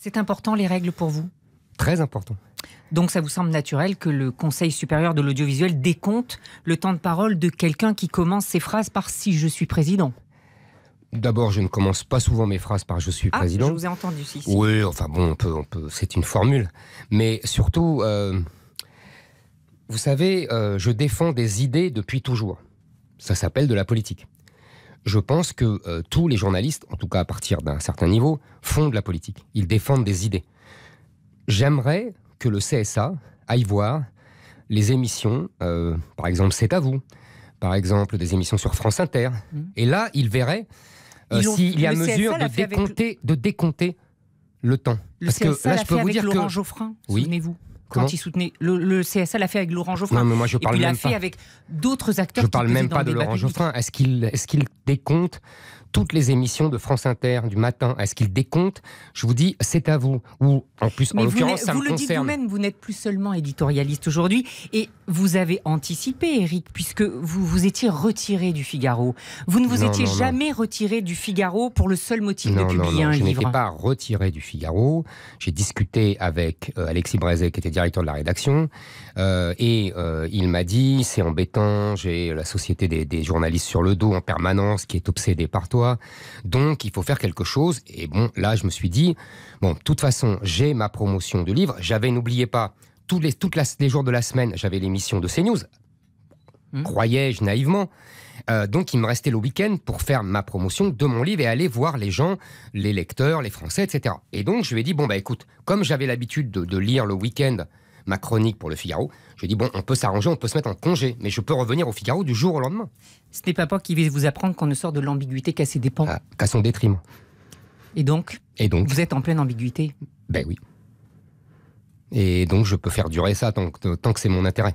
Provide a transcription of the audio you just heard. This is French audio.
C'est important les règles pour vous Très important. Donc ça vous semble naturel que le Conseil supérieur de l'audiovisuel décompte le temps de parole de quelqu'un qui commence ses phrases par si je suis président D'abord, je ne commence pas souvent mes phrases par je suis ah, président. Je vous ai entendu, si. Oui, enfin bon, c'est une formule. Mais surtout, euh, vous savez, euh, je défends des idées depuis toujours. Ça s'appelle de la politique je pense que euh, tous les journalistes, en tout cas à partir d'un certain niveau, font de la politique. Ils défendent des idées. J'aimerais que le CSA aille voir les émissions, euh, par exemple C'est à vous, par exemple des émissions sur France Inter. Mmh. Et là, il verrait euh, s'il y a mesure de décompter, de décompter le temps. Le Parce CSA que là, je peux vous avec Laurent Geoffrin, oui. souvenez-vous quand il soutenait. Le, CSA l'a fait avec Laurent Geoffrin. Non, moi je parle Et puis l'a fait avec d'autres acteurs. Je parle même pas de Laurent Geoffrin. Est-ce qu'il est qu'il des comptes toutes les émissions de France Inter du matin à ce qu'il décompte. Je vous dis, c'est à vous. Ou en plus, en l'occurrence, ça vous le dites vous-même, vous n'êtes plus seulement éditorialiste aujourd'hui et vous avez anticipé, Eric, puisque vous vous étiez retiré du Figaro. Vous ne vous étiez jamais retiré du Figaro pour le seul motif de publier un je Non, Je n'étais pas retiré du Figaro. J'ai discuté avec euh, Alexis Brézet, qui était directeur de la rédaction, euh, et euh, il m'a dit c'est embêtant, j'ai la société des, journalistes sur le dos en permanence qui est obsédée par donc, il faut faire quelque chose. Et bon, là, je me suis dit, bon, de toute façon, j'ai ma promotion de livre. J'avais, n'oubliez pas, tous les, toutes les jours de la semaine, j'avais l'émission de CNews. Hmm. Croyais-je naïvement. Euh, donc, il me restait le week-end pour faire ma promotion de mon livre et aller voir les gens, les lecteurs, les Français, etc. Et donc, je lui ai dit, bon, bah écoute, comme j'avais l'habitude de lire le week-end ma chronique pour le Figaro. Je dis bon, on peut s'arranger, on peut se mettre en congé, mais je peux revenir au Figaro du jour au lendemain. Ce n'est pas pas qui va vous apprendre qu'on ne sort de l'ambiguïté qu'à ses dépens. Ah, qu'à son détriment. Et donc Et donc Vous êtes en pleine ambiguïté Ben oui. Et donc je peux faire durer ça tant tant que c'est mon intérêt.